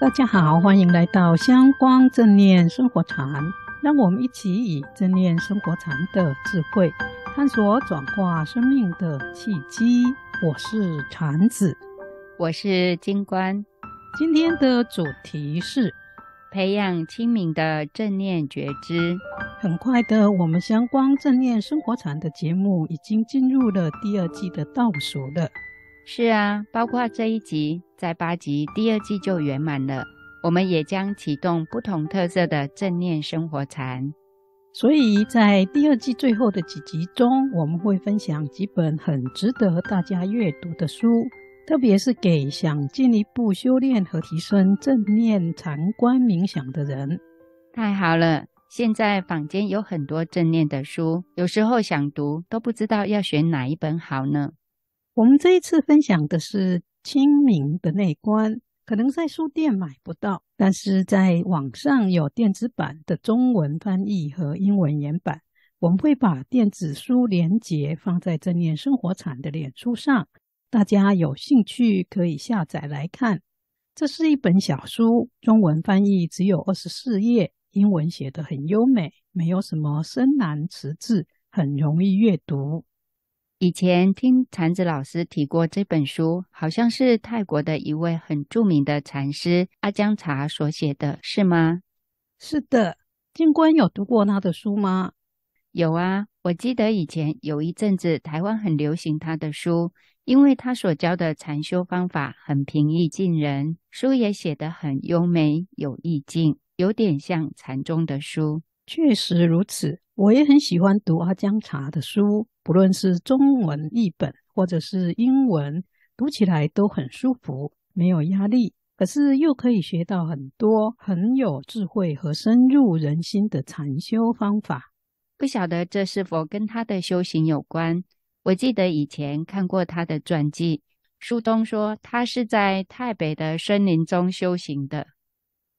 大家好，欢迎来到香光正念生活禅。让我们一起以正念生活禅的智慧，探索转化生命的契机。我是禅子，我是金冠，今天的主题是培养清明的正念觉知。很快的，我们香光正念生活禅的节目已经进入了第二季的倒数了。是啊，包括这一集，在八集第二季就圆满了。我们也将启动不同特色的正念生活禅。所以在第二季最后的几集中，我们会分享几本很值得大家阅读的书，特别是给想进一步修炼和提升正念禅观冥想的人。太好了，现在坊间有很多正念的书，有时候想读都不知道要选哪一本好呢。我们这一次分享的是《清明》的内观，可能在书店买不到，但是在网上有电子版的中文翻译和英文原版。我们会把电子书连接放在正念生活产的脸书上，大家有兴趣可以下载来看。这是一本小书，中文翻译只有二十四页，英文写得很优美，没有什么深难词字，很容易阅读。以前听禅子老师提过这本书，好像是泰国的一位很著名的禅师阿姜茶所写的，是吗？是的。静官有读过他的书吗？有啊，我记得以前有一阵子台湾很流行他的书，因为他所教的禅修方法很平易近人，书也写得很优美有意境，有点像禅宗的书。确实如此。我也很喜欢读阿姜茶的书，不论是中文译本或者是英文，读起来都很舒服，没有压力，可是又可以学到很多很有智慧和深入人心的禅修方法。不晓得这是否跟他的修行有关？我记得以前看过他的传记，书中说他是在台北的森林中修行的。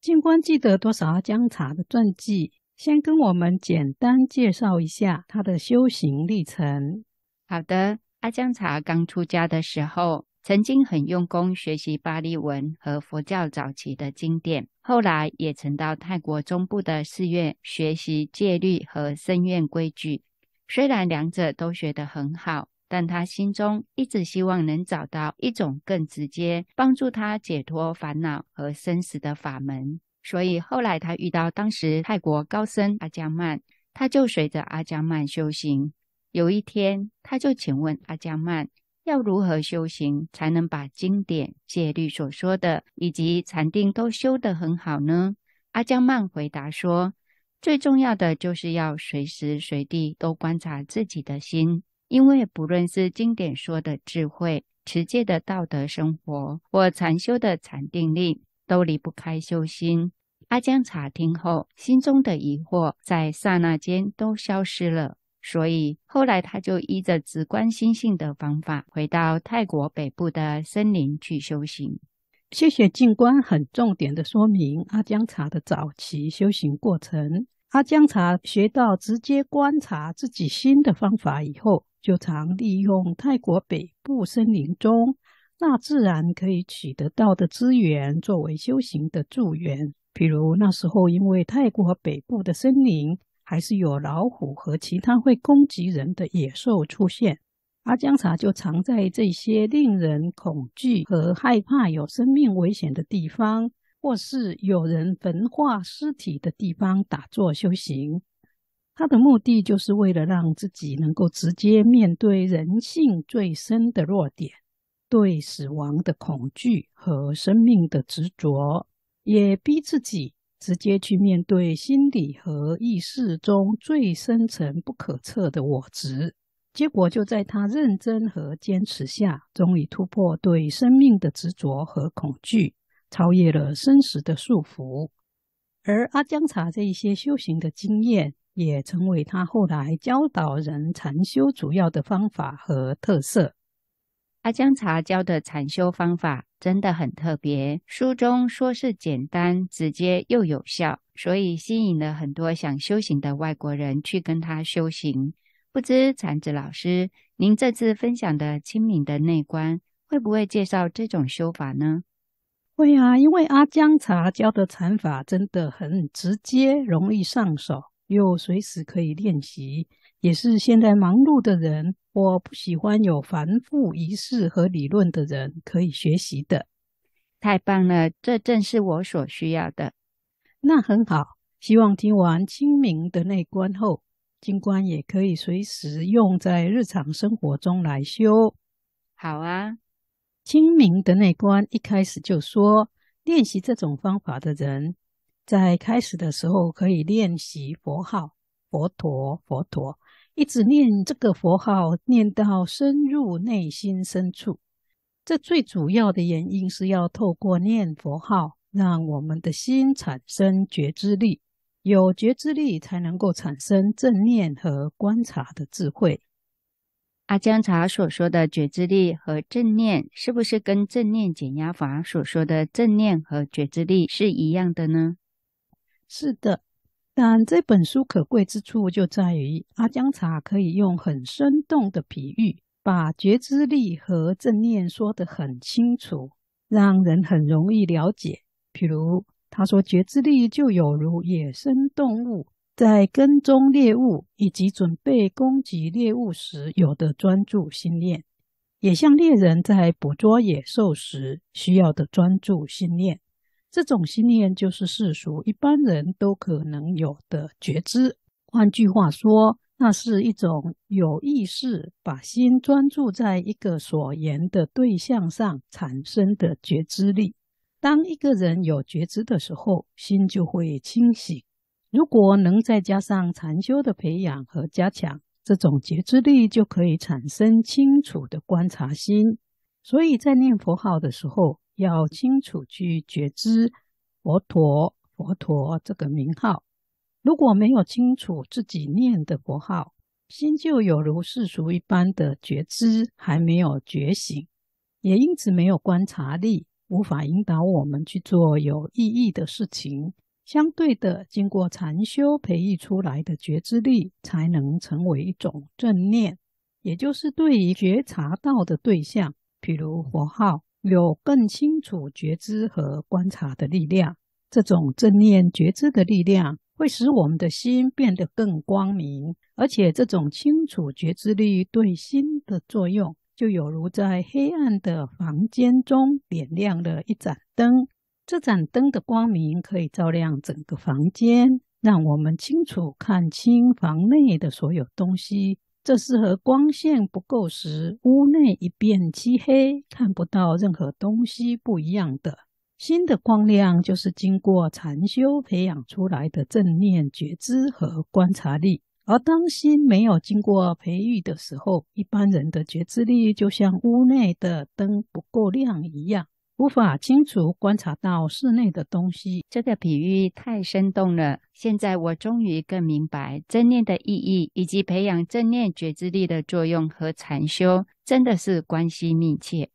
静观记得多少阿姜茶的传记？先跟我们简单介绍一下他的修行历程。好的，阿江茶刚出家的时候，曾经很用功学习巴利文和佛教早期的经典，后来也曾到泰国中部的寺院学习戒律和僧院规矩。虽然两者都学得很好，但他心中一直希望能找到一种更直接帮助他解脱烦恼和生死的法门。所以后来他遇到当时泰国高僧阿姜曼，他就随着阿姜曼修行。有一天，他就请问阿姜曼，要如何修行才能把经典戒律所说的以及禅定都修得很好呢？阿姜曼回答说，最重要的就是要随时随地都观察自己的心，因为不论是经典说的智慧、持戒的道德生活或禅修的禅定力。都离不开修心。阿江茶听后，心中的疑惑在刹那间都消失了。所以后来，他就依着直观心性的方法，回到泰国北部的森林去修行。谢谢静观很重点的说明阿江茶的早期修行过程。阿江茶学到直接观察自己心的方法以后，就常利用泰国北部森林中。大自然可以取得到的资源作为修行的助缘。比如那时候，因为泰国北部的森林还是有老虎和其他会攻击人的野兽出现，阿姜茶就常在这些令人恐惧和害怕、有生命危险的地方，或是有人焚化尸体的地方打坐修行。他的目的就是为了让自己能够直接面对人性最深的弱点。对死亡的恐惧和生命的执着，也逼自己直接去面对心理和意识中最深层、不可测的我执。结果就在他认真和坚持下，终于突破对生命的执着和恐惧，超越了生死的束缚。而阿姜茶这一些修行的经验，也成为他后来教导人禅修主要的方法和特色。阿江茶教的禅修方法真的很特别，书中说是简单、直接又有效，所以吸引了很多想修行的外国人去跟他修行。不知禅子老师，您这次分享的清明的内观，会不会介绍这种修法呢？会啊，因为阿江茶教的禅法真的很直接，容易上手，又随时可以练习。也是现在忙碌的人，或不喜欢有繁复仪式和理论的人可以学习的，太棒了！这正是我所需要的。那很好，希望听完清明的内观后，金观也可以随时用在日常生活中来修。好啊，清明的内观一开始就说，练习这种方法的人，在开始的时候可以练习佛号，佛陀，佛陀。一直念这个佛号，念到深入内心深处。这最主要的原因是要透过念佛号，让我们的心产生觉知力。有觉知力，才能够产生正念和观察的智慧。阿姜茶所说的觉知力和正念，是不是跟正念减压法所说的正念和觉知力是一样的呢？是的。但这本书可贵之处就在于，阿姜茶可以用很生动的比喻，把觉知力和正念说得很清楚，让人很容易了解。譬如，他说觉知力就有如野生动物在跟踪猎物以及准备攻击猎物时有的专注心念，也像猎人在捕捉野兽时需要的专注心念。这种信念就是世俗一般人都可能有的觉知。换句话说，那是一种有意识把心专注在一个所言的对象上产生的觉知力。当一个人有觉知的时候，心就会清醒。如果能再加上禅修的培养和加强，这种觉知力就可以产生清楚的观察心。所以在念佛号的时候。要清楚去觉知佛陀，佛陀这个名号。如果没有清楚自己念的佛号，心就有如世俗一般的觉知，还没有觉醒，也因此没有观察力，无法引导我们去做有意义的事情。相对的，经过禅修培育出来的觉知力，才能成为一种正念，也就是对于觉察到的对象，比如佛号。有更清楚觉知和观察的力量，这种正念觉知的力量会使我们的心变得更光明。而且，这种清楚觉知力对心的作用，就有如在黑暗的房间中点亮了一盏灯。这盏灯的光明可以照亮整个房间，让我们清楚看清房内的所有东西。这是和光线不够时，屋内一片漆黑，看不到任何东西不一样的。新的光亮，就是经过禅修培养出来的正念、觉知和观察力。而当心没有经过培育的时候，一般人的觉知力就像屋内的灯不够亮一样，无法清楚观察到室内的东西。这个比喻太生动了。现在我终于更明白正念的意义，以及培养正念觉知力的作用和禅修真的是关系密切。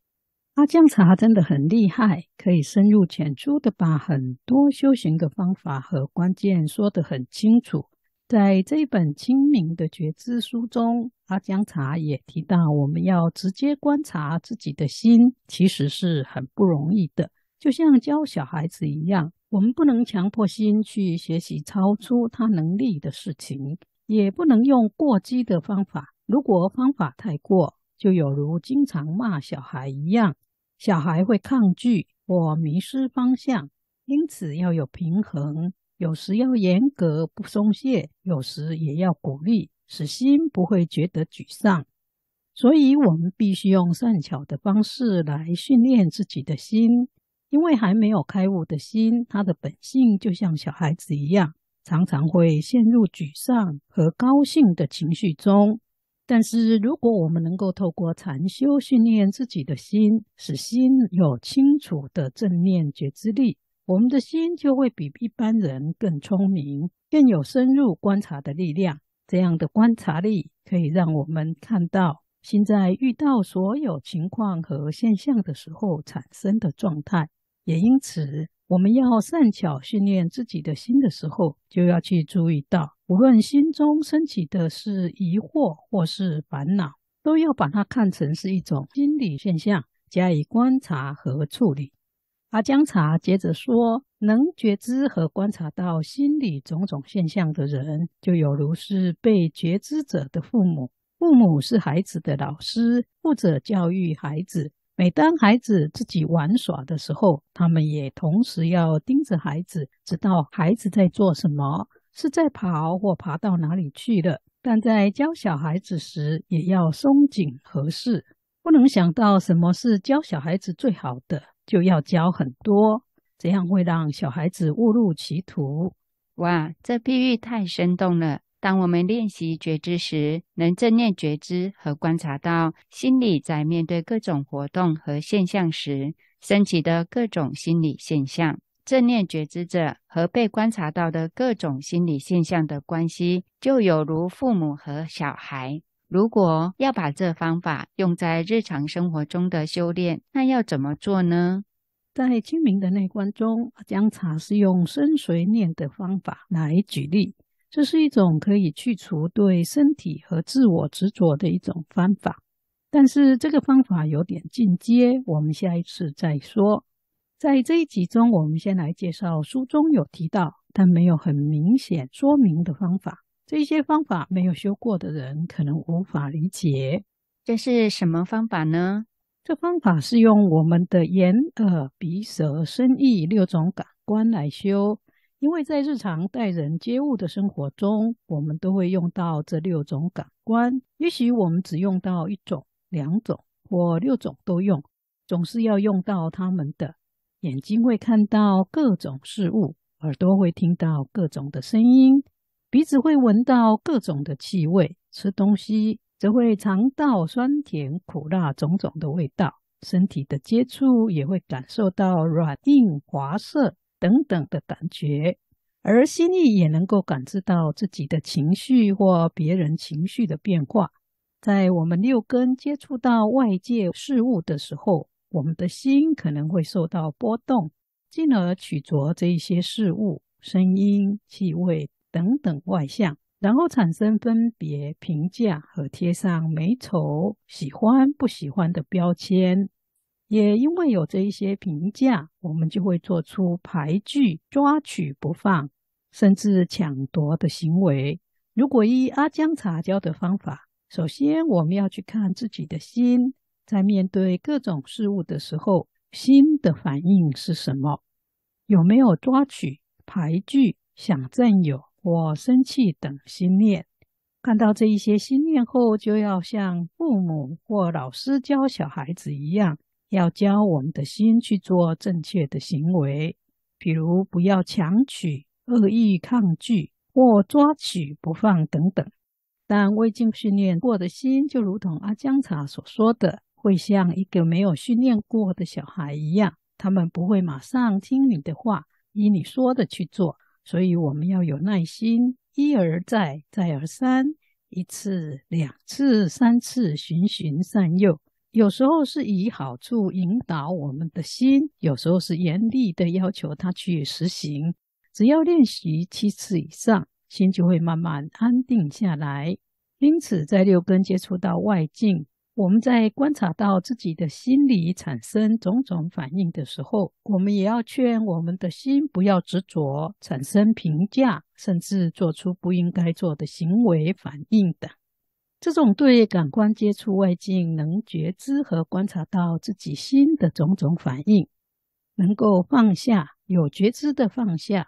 阿姜茶真的很厉害，可以深入浅出的把很多修行的方法和关键说的很清楚。在这一本清明的觉知书中，阿姜茶也提到，我们要直接观察自己的心，其实是很不容易的，就像教小孩子一样。我们不能强迫心去学习超出他能力的事情，也不能用过激的方法。如果方法太过，就有如经常骂小孩一样，小孩会抗拒或迷失方向。因此要有平衡，有时要严格不松懈，有时也要鼓励，使心不会觉得沮丧。所以，我们必须用善巧的方式来训练自己的心。因为还没有开悟的心，他的本性就像小孩子一样，常常会陷入沮丧和高兴的情绪中。但是，如果我们能够透过禅修训练自己的心，使心有清楚的正念觉知力，我们的心就会比一般人更聪明，更有深入观察的力量。这样的观察力可以让我们看到心在遇到所有情况和现象的时候产生的状态。也因此，我们要善巧训练自己的心的时候，就要去注意到，无论心中升起的是疑惑或是烦恼，都要把它看成是一种心理现象，加以观察和处理。阿姜茶接着说，能觉知和观察到心理种种现象的人，就有如是被觉知者的父母，父母是孩子的老师，负责教育孩子。每当孩子自己玩耍的时候，他们也同时要盯着孩子，知道孩子在做什么，是在跑或爬到哪里去了。但在教小孩子时，也要松紧合适，不能想到什么是教小孩子最好的，就要教很多，这样会让小孩子误入歧途。哇，这比喻太生动了。当我们练习觉知时，能正念觉知和观察到心理在面对各种活动和现象时升起的各种心理现象。正念觉知者和被观察到的各种心理现象的关系，就有如父母和小孩。如果要把这方法用在日常生活中的修炼，那要怎么做呢？在清明的内观中，江茶是用身随念的方法来举例。这是一种可以去除对身体和自我执着的一种方法，但是这个方法有点进阶，我们下一次再说。在这一集中，我们先来介绍书中有提到但没有很明显说明的方法。这些方法没有修过的人可能无法理解。这是什么方法呢？这方法是用我们的眼、耳、鼻、舌、身、意六种感官来修。因为在日常待人接物的生活中，我们都会用到这六种感官。也许我们只用到一种、两种，或六种都用，总是要用到它们的。眼睛会看到各种事物，耳朵会听到各种的声音，鼻子会闻到各种的气味，吃东西则会尝到酸甜苦辣种种的味道，身体的接触也会感受到软硬、滑涩。等等的感觉，而心意也能够感知到自己的情绪或别人情绪的变化。在我们六根接触到外界事物的时候，我们的心可能会受到波动，进而取着这一些事物、声音、气味等等外向，然后产生分别、评价和贴上美丑、喜欢、不喜欢的标签。也因为有这一些评价，我们就会做出排拒、抓取不放，甚至抢夺的行为。如果依阿姜茶教的方法，首先我们要去看自己的心，在面对各种事物的时候，心的反应是什么？有没有抓取、排拒、想占有或生气等心念？看到这一些心念后，就要像父母或老师教小孩子一样。要教我们的心去做正确的行为，比如不要强取、恶意抗拒或抓取不放等等。但未经训练过的心，就如同阿姜茶所说的，会像一个没有训练过的小孩一样，他们不会马上听你的话，依你说的去做。所以我们要有耐心，一而再，再而三，一次、两次、三次，循循善诱。有时候是以好处引导我们的心，有时候是严厉的要求他去实行。只要练习七次以上，心就会慢慢安定下来。因此，在六根接触到外境，我们在观察到自己的心理产生种种反应的时候，我们也要劝我们的心不要执着，产生评价，甚至做出不应该做的行为反应等。这种对感官接触外境能觉知和观察到自己心的种种反应，能够放下，有觉知的放下，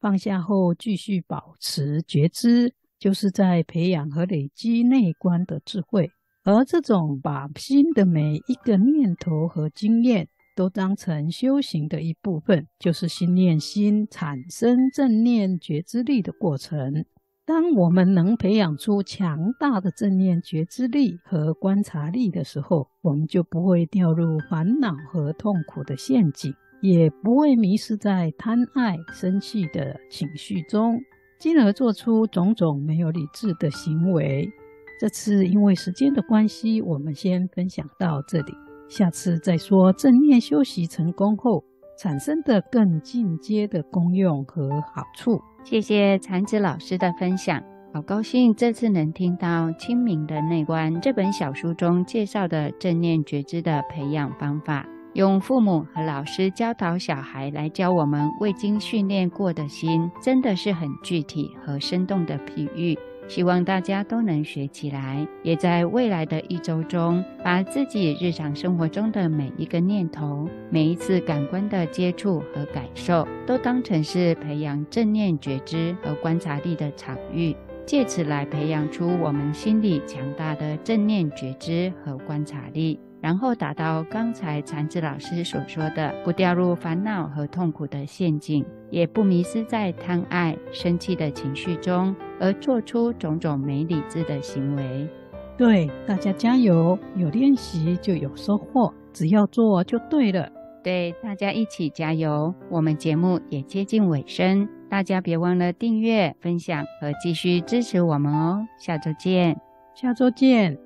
放下后继续保持觉知，就是在培养和累积内观的智慧。而这种把心的每一个念头和经验都当成修行的一部分，就是心念心产生正念觉知力的过程。当我们能培养出强大的正念觉知力和观察力的时候，我们就不会掉入烦恼和痛苦的陷阱，也不会迷失在贪爱、生气的情绪中，进而做出种种没有理智的行为。这次因为时间的关系，我们先分享到这里，下次再说正念修习成功后。产生的更进阶的功用和好处。谢谢禅子老师的分享，好高兴这次能听到《清明的内观》这本小书中介绍的正念觉知的培养方法，用父母和老师教导小孩来教我们未经训练过的心，真的是很具体和生动的比喻。希望大家都能学起来，也在未来的一周中，把自己日常生活中的每一个念头、每一次感官的接触和感受，都当成是培养正念觉知和观察力的场域，借此来培养出我们心里强大的正念觉知和观察力。然后达到刚才禅智老师所说的，不掉入烦恼和痛苦的陷阱，也不迷失在贪爱、生气的情绪中，而做出种种没理智的行为。对，大家加油！有练习就有收获，只要做就对了。对，大家一起加油！我们节目也接近尾声，大家别忘了订阅、分享和继续支持我们哦。下周见！下周见！